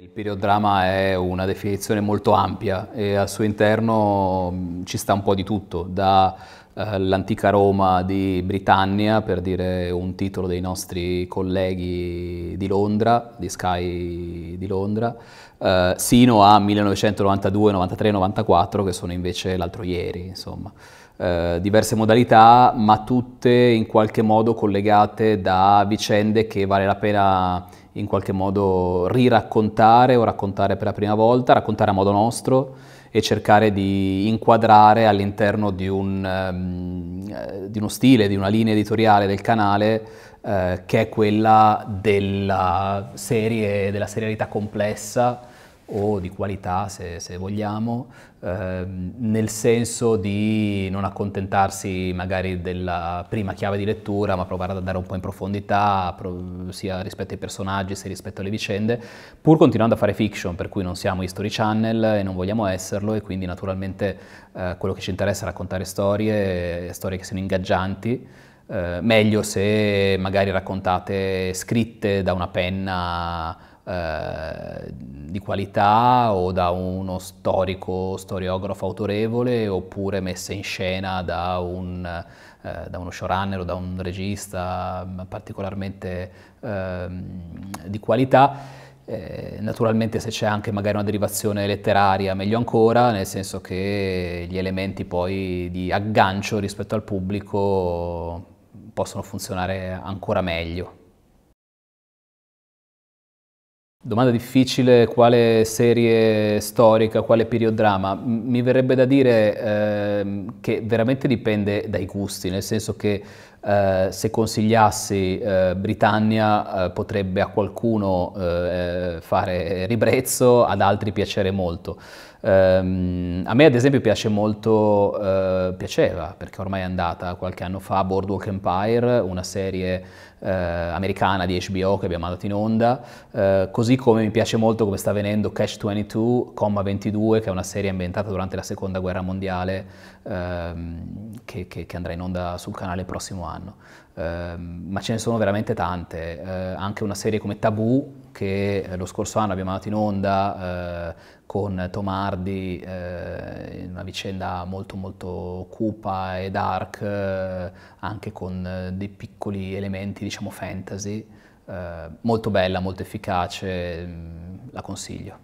Il periodrama è una definizione molto ampia e al suo interno mm, ci sta un po' di tutto, dall'antica eh, Roma di Britannia, per dire un titolo dei nostri colleghi di Londra, di Sky di Londra, eh, sino a 1992, 93, 94, che sono invece l'altro ieri, insomma. Eh, diverse modalità, ma tutte in qualche modo collegate da vicende che vale la pena in qualche modo riraccontare o raccontare per la prima volta, raccontare a modo nostro e cercare di inquadrare all'interno di, un, eh, di uno stile, di una linea editoriale del canale eh, che è quella della, serie, della serialità complessa, o di qualità, se, se vogliamo, ehm, nel senso di non accontentarsi magari della prima chiave di lettura, ma provare ad andare un po' in profondità, pro sia rispetto ai personaggi, sia rispetto alle vicende, pur continuando a fare fiction, per cui non siamo History Channel e non vogliamo esserlo, e quindi naturalmente eh, quello che ci interessa è raccontare storie, eh, storie che siano ingaggianti, eh, meglio se magari raccontate scritte da una penna eh, di qualità o da uno storico, storiografo autorevole oppure messe in scena da, un, eh, da uno showrunner o da un regista particolarmente ehm, di qualità eh, naturalmente se c'è anche magari una derivazione letteraria meglio ancora, nel senso che gli elementi poi di aggancio rispetto al pubblico possono funzionare ancora meglio. Domanda difficile, quale serie storica, quale periodrama? Mi verrebbe da dire eh, che veramente dipende dai gusti, nel senso che eh, se consigliassi eh, Britannia eh, potrebbe a qualcuno eh, eh, fare ribrezzo, ad altri piacere molto. Um, a me ad esempio piace molto, uh, piaceva perché ormai è andata qualche anno fa Boardwalk Empire, una serie uh, americana di HBO che abbiamo mandato in onda, uh, così come mi piace molto come sta venendo Cash 22, Comma 22, che è una serie ambientata durante la seconda guerra mondiale ehm, che, che, che, andrà in onda sul canale il prossimo anno. Ehm, ma ce ne sono veramente tante, anche una serie come Taboo, che eh, lo scorso anno abbiamo andato in onda eh, con Tomardi, eh, una vicenda molto molto cupa e dark, eh, anche con eh, dei piccoli elementi diciamo fantasy, eh, molto bella, molto efficace, mm, la consiglio.